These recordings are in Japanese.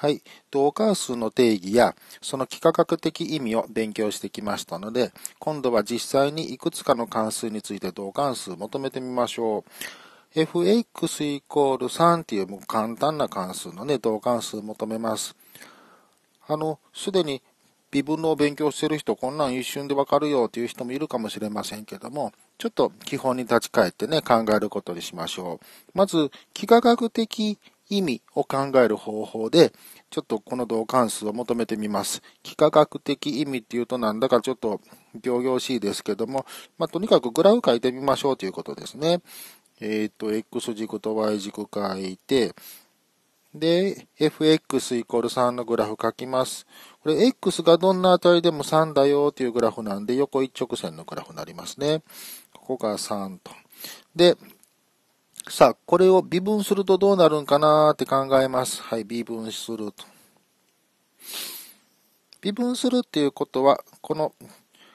はい。同関数の定義や、その幾何学的意味を勉強してきましたので、今度は実際にいくつかの関数について同関数求めてみましょう。fx イコール3っていうもう簡単な関数のね、同関数求めます。あの、すでに微分の勉強してる人、こんなん一瞬でわかるよっていう人もいるかもしれませんけども、ちょっと基本に立ち返ってね、考えることにしましょう。まず、幾何学的意味を考える方法で、ちょっとこの同関数を求めてみます。幾何学的意味っていうとなんだかちょっと行々しいですけども、まあ、とにかくグラフ書いてみましょうということですね。えっ、ー、と、x 軸と y 軸書いて、で、fx イコール3のグラフ書きます。これ、x がどんな値でも3だよっていうグラフなんで、横一直線のグラフになりますね。ここが3と。で、さあ、これを微分するとどうなるんかなって考えます。はい、微分すると。微分するっていうことは、この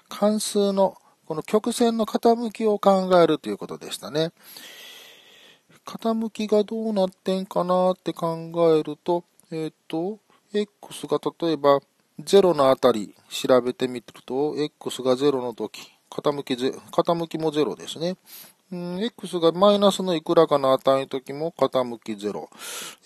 関数のこの曲線の傾きを考えるということでしたね。傾きがどうなってんかなって考えると、えっ、ー、と、x が例えば0のあたり調べてみると、x が0の時、傾き傾きも0ですね。うん、x がマイナスのいくらかの値の時も傾き0。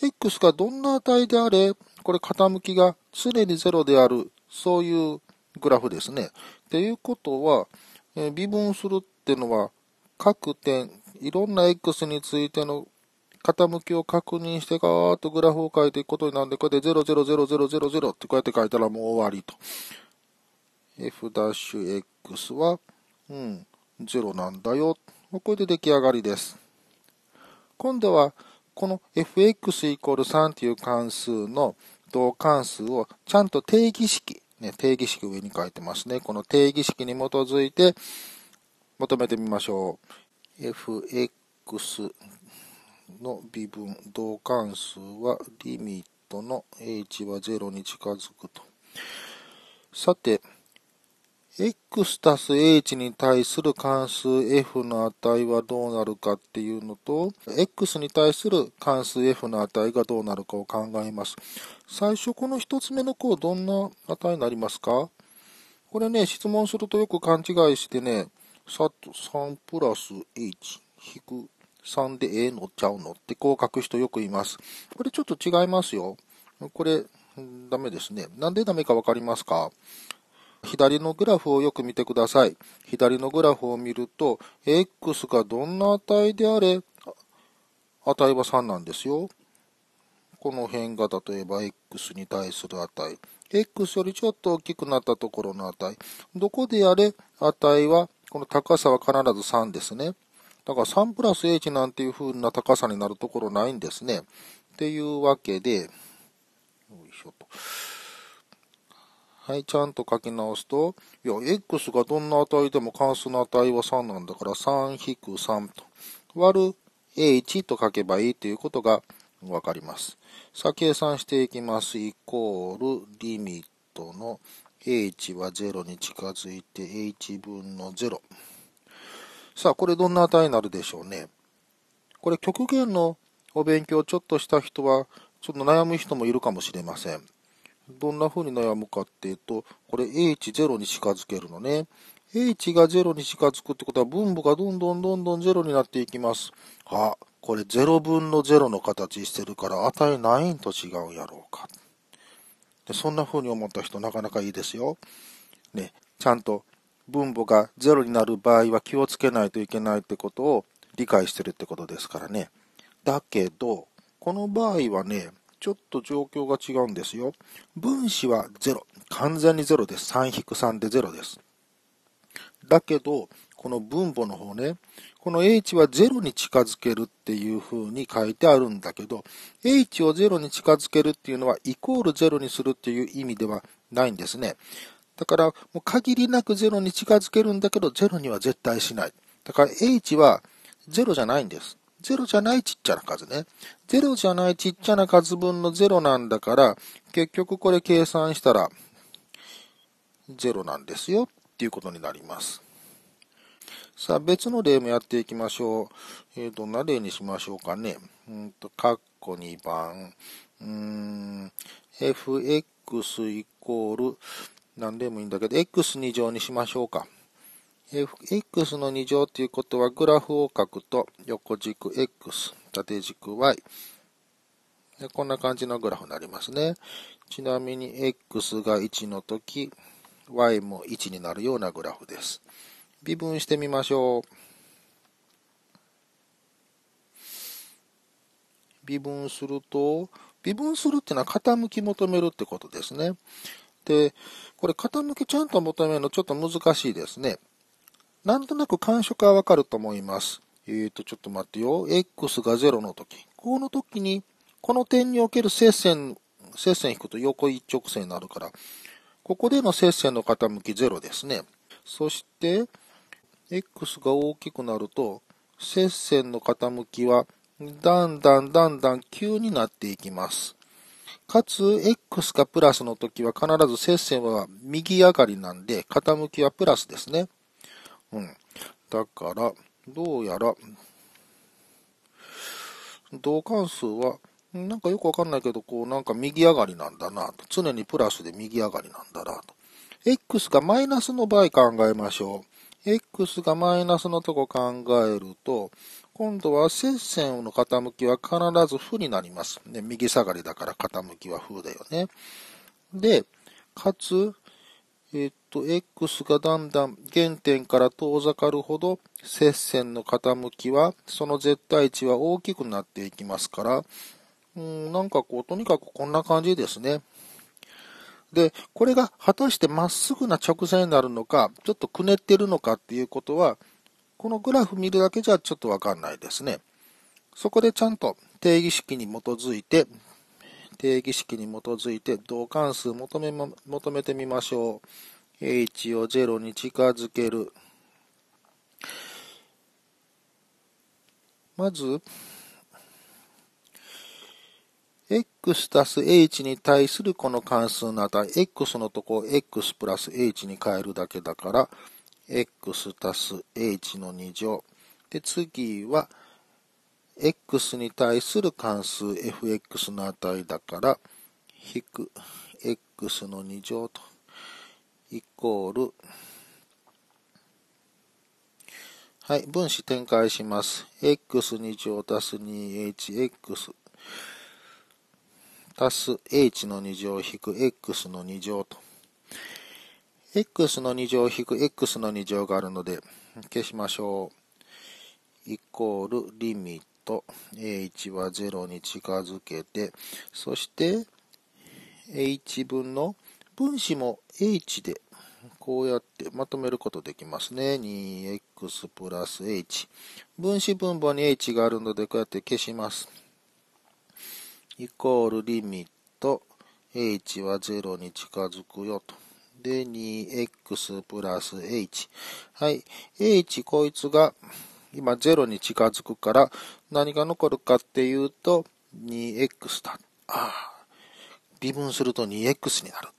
x がどんな値であれ、これ傾きが常に0である、そういうグラフですね。っていうことは、え微分するっていうのは、各点、いろんな x についての傾きを確認してガーッとグラフを書いていくことになるんで、こうやって0000000ってこうやって書いたらもう終わりと。f-x は、うん、0なんだよ。これで出来上がりです。今度は、この fx イコール3という関数の同関数をちゃんと定義式、ね、定義式上に書いてますね。この定義式に基づいて求めてみましょう。fx の微分同関数はリミットの h は0に近づくと。さて、x たす h に対する関数 f の値はどうなるかっていうのと、x に対する関数 f の値がどうなるかを考えます。最初この1つ目の項どんな値になりますかこれね、質問するとよく勘違いしてね、さっと3プラス h 引く3で a 乗っちゃうのってこう書く人よくいます。これちょっと違いますよ。これ、ダメですね。なんでダメかわかりますか左のグラフをよく見てください。左のグラフを見ると、x がどんな値であれ、値は3なんですよ。この辺が例えば x に対する値。x よりちょっと大きくなったところの値。どこであれ、値は、この高さは必ず3ですね。だから3プラス h なんていう風な高さになるところないんですね。っていうわけで、よいしょと。はい、ちゃんと書き直すと、いや、x がどんな値でも関数の値は3なんだから、3-3と、割る h と書けばいいということがわかります。さあ、計算していきます。イコール、リミットの h は0に近づいて、h 分の0。さあ、これどんな値になるでしょうね。これ、極限のお勉強ちょっとした人は、ちょっと悩む人もいるかもしれません。どんな風に悩むかっていうと、これ H0 に近づけるのね。H が0に近づくってことは分母がどんどんどんどん0になっていきます。あ、これ0分の0の形してるから値何円と違うやろうか。でそんな風に思った人なかなかいいですよ。ね、ちゃんと分母が0になる場合は気をつけないといけないってことを理解してるってことですからね。だけど、この場合はね、ちょっと状況が違うんですよ。分子は0。完全に0です。3-3で0です。だけど、この分母の方ね、この h は0に近づけるっていう風に書いてあるんだけど、h を0に近づけるっていうのは、イコール0にするっていう意味ではないんですね。だから、もう限りなく0に近づけるんだけど、0には絶対しない。だから h は0じゃないんです。0じゃないちっちゃな数ね。0じゃないちっちゃな数分の0なんだから、結局これ計算したら、0なんですよっていうことになります。さあ、別の例もやっていきましょう。えっ、どと、な例にしましょうかね。うんと、カッコ2番。うん、fx イコール、何でもいいんだけど、x2 乗にしましょうか。x の2乗ということは、グラフを書くと、横軸 x、縦軸 y。こんな感じのグラフになりますね。ちなみに、x が1の時、y も1になるようなグラフです。微分してみましょう。微分すると、微分するっていうのは傾き求めるってことですね。で、これ傾きちゃんと求めるのちょっと難しいですね。なんとなく感触はわかると思います。えっ、ー、と、ちょっと待ってよ。x が0の時。この時に、この点における接線、接線引くと横一直線になるから、ここでの接線の傾き0ですね。そして、x が大きくなると、接線の傾きは、だんだんだんだん急になっていきます。かつ、x がプラスの時は必ず接線は右上がりなんで、傾きはプラスですね。うん。だから、どうやら、同関数は、なんかよくわかんないけど、こう、なんか右上がりなんだなと。常にプラスで右上がりなんだなと。x がマイナスの場合考えましょう。x がマイナスのとこ考えると、今度は接線の傾きは必ず負になります。ね、右下がりだから傾きは負だよね。で、かつ、えっと、X がだんだん原点から遠ざかるほど、接線の傾きは、その絶対値は大きくなっていきますから、うん、なんかこう、とにかくこんな感じですね。で、これが果たしてまっすぐな直線になるのか、ちょっとくねってるのかっていうことは、このグラフ見るだけじゃちょっとわかんないですね。そこでちゃんと定義式に基づいて定義式に基づいて同関数求め、求めてみましょう。h を0に近づける。まず、x たす h に対するこの関数の値、x のとこを x プラス h に変えるだけだから、x たす h の2乗。で、次は、x に対する関数 fx の値だから、引く x の2乗と、イコール、はい、分子展開します。x2 乗足す 2hx 足す h の2乗引く x の2乗と。x の2乗引く x の2乗があるので消しましょう。イコールリミット。と h は0に近づけて、そして h 分の分子も h でこうやってまとめることできますね。2x プラス h。分子分母に h があるので、こうやって消します。イコールリミット、h は0に近づくよと。で、2x プラス h。はい。h こいつが今0に近づくから何が残るかっていうと 2x だ。ああ。微分すると 2x になる。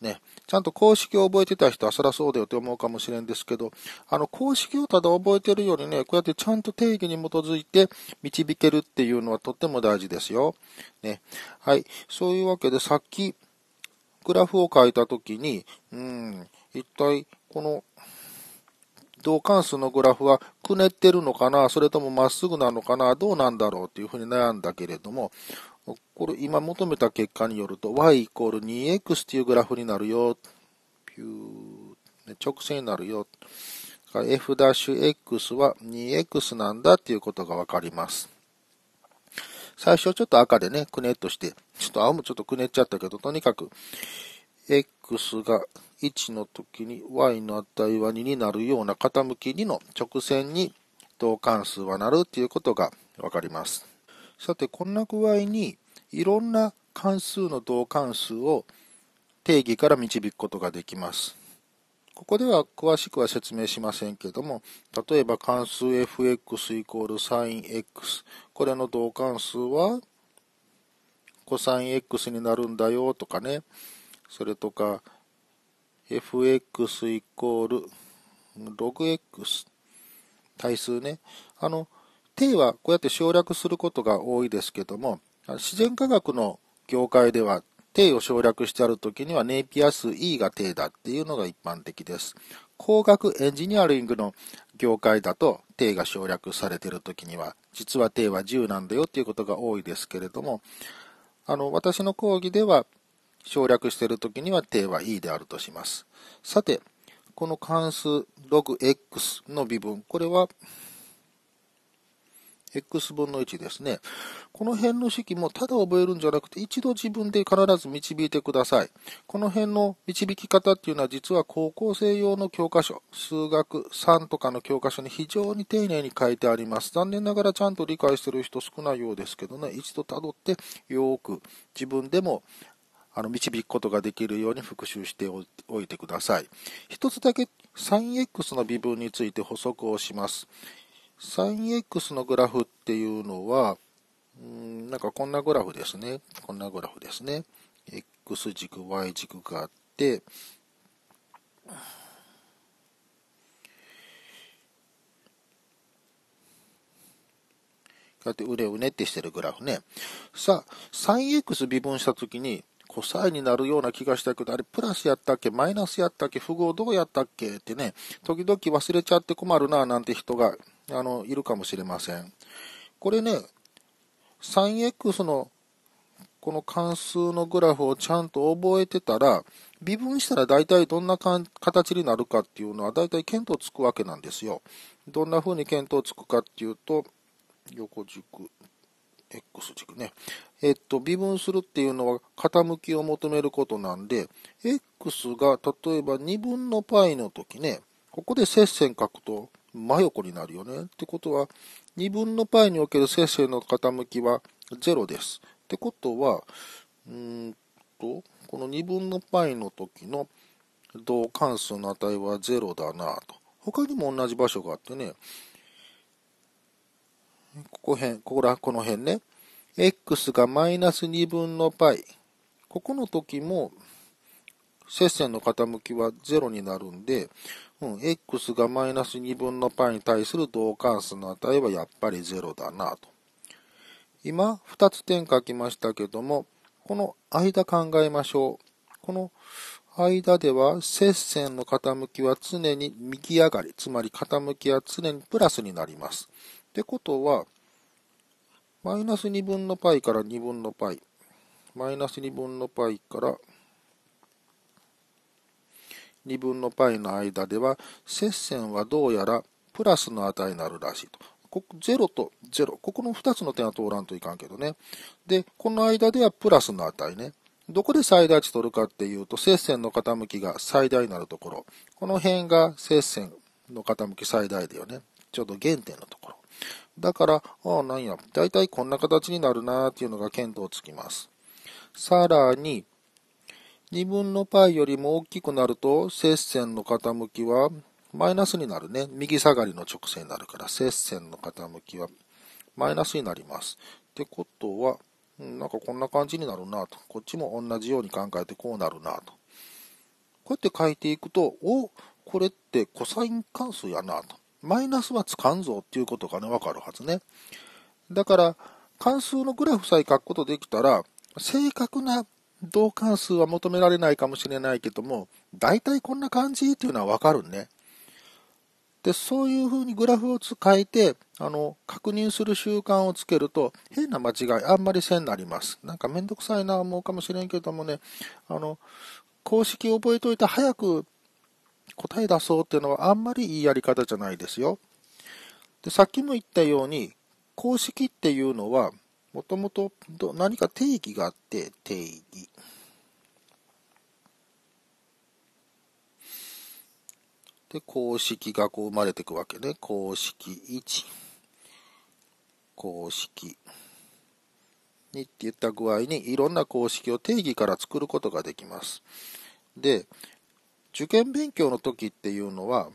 ね。ちゃんと公式を覚えてた人はそらそうだよって思うかもしれんですけど、あの公式をただ覚えてるよりね、こうやってちゃんと定義に基づいて導けるっていうのはとっても大事ですよ。ね。はい。そういうわけでさっきグラフを書いたときに、うん、一体この同関数のグラフはくねってるのかな、それともまっすぐなのかな、どうなんだろうっていうふうに悩んだけれども、これ今求めた結果によると y イコール 2x っていうグラフになるよ。ピュー直線になるよ。f'(x) は 2x なんだっていうことがわかります。最初ちょっと赤でね、くねっとして、ちょっと青もちょっとくねっちゃったけど、とにかく、x が1の時に y の値は2になるような傾き2の直線に等関数はなるということがわかります。さて、こんな具合にいろんな関数の等関数を定義から導くことができます。ここでは詳しくは説明しませんけども、例えば関数 f(x) イコール sinx。これの同関数は c o s i n x になるんだよとかね。それとか、fx イコール6 x 対数ね。あの、t はこうやって省略することが多いですけども、自然科学の業界では t を省略してあるときにはネイピア数 E が t だっていうのが一般的です。工学エンジニアリングの業界だと t が省略されているときには、実は t は10なんだよっていうことが多いですけれども、あの、私の講義では省略しているときには定は E であるとします。さて、この関数ログ x の微分、これは x 分の1ですね。この辺の式もただ覚えるんじゃなくて、一度自分で必ず導いてください。この辺の導き方っていうのは実は高校生用の教科書、数学3とかの教科書に非常に丁寧に書いてあります。残念ながらちゃんと理解してる人少ないようですけどね、一度たどってよーく自分でもあの導くことができるように復習しておいてください。一つだけ 3x の微分について補足をします。3x のグラフっていうのは、んなんかこんなグラフですね。こんなグラフですね。x 軸、y 軸があって、こうやってうねうねってしてるグラフね。さあ、3x 微分したときに、コサイになるような気がしたけど、あれプラスやったっけマイナスやったっけ符号どうやったっけってね、時々忘れちゃって困るななんて人が、あの、いるかもしれません。これね、3x のこの関数のグラフをちゃんと覚えてたら、微分したら大体どんな形になるかっていうのは大体見当つくわけなんですよ。どんな風に見当つくかっていうと、横軸 X 軸ね。えっと、微分するっていうのは傾きを求めることなんで、X が例えば2分の π の時ね、ここで接線書くと真横になるよね。ってことは、2分の π における接線の傾きは0です。ってことは、うんと、この2分の π の時の同関数の値は0だなと。他にも同じ場所があってね、ここ辺、ここら、この辺ね。x がマイナス2分の π。ここの時も、接線の傾きは0になるんで、うん、x がマイナス2分の π に対する同関数の値はやっぱり0だなと。今、2つ点書きましたけども、この間考えましょう。この間では、接線の傾きは常に右上がり、つまり傾きは常にプラスになります。ってことは、マイナス2分の π から2分の π、マイナス2分の π から2分の π の間では、接線はどうやらプラスの値になるらしいと。ここ0と0。ここの2つの点は通らんといかんけどね。で、この間ではプラスの値ね。どこで最大値取るかっていうと、接線の傾きが最大になるところ。この辺が接線の傾き最大だよね。ちょうど原点のところ。だから、ああ、なんや、だいたいこんな形になるなーっていうのが見当つきます。さらに、2分の π よりも大きくなると、接線の傾きはマイナスになるね。右下がりの直線になるから、接線の傾きはマイナスになります。ってことは、なんかこんな感じになるなと。こっちも同じように考えてこうなるなと。こうやって書いていくと、おこれってコサイン関数やなと。マイナスはつかんぞっていうことがね、わかるはずね。だから、関数のグラフさえ書くことできたら、正確な同関数は求められないかもしれないけども、大体こんな感じっていうのはわかるね。で、そういうふうにグラフを使えて、あの、確認する習慣をつけると、変な間違いあんまりせんなります。なんかめんどくさいな思うかもしれんけどもね、あの、公式覚えといて早く答え出そうっていうのはあんまりいいやり方じゃないですよ。で、さっきも言ったように、公式っていうのは、もともと何か定義があって、定義。で、公式がこう生まれていくわけね。公式1、公式2って言った具合に、いろんな公式を定義から作ることができます。で、受験勉強の時っていうのは、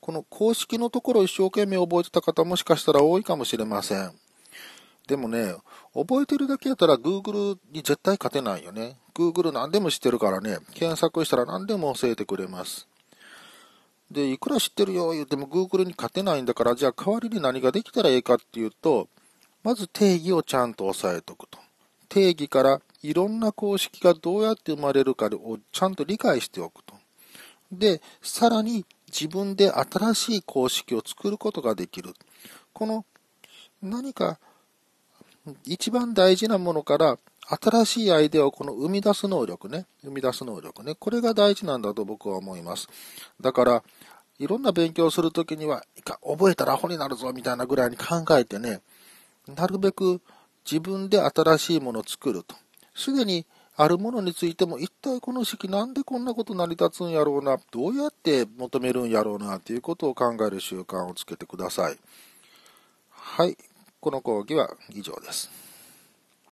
この公式のところ一生懸命覚えてた方もしかしたら多いかもしれません。でもね、覚えてるだけやったら Google に絶対勝てないよね。Google 何でも知ってるからね、検索したら何でも教えてくれます。で、いくら知ってるよ言っても Google に勝てないんだから、じゃあ代わりに何ができたらいいかっていうと、まず定義をちゃんと押さえておくと。定義からいろんな公式がどうやって生まれるかをちゃんと理解しておくと。で、さらに自分で新しい公式を作ることができる。この何か一番大事なものから新しいアイデアをこの生み出す能力ね、生み出す能力ね、これが大事なんだと僕は思います。だから、いろんな勉強をするときには、覚えたらアホになるぞみたいなぐらいに考えてね、なるべく自分で新しいものを作ると。すでにあるものについても一体この式なんでこんなこと成り立つんやろうなどうやって求めるんやろうなということを考える習慣をつけてくださいはいこの講義は以上です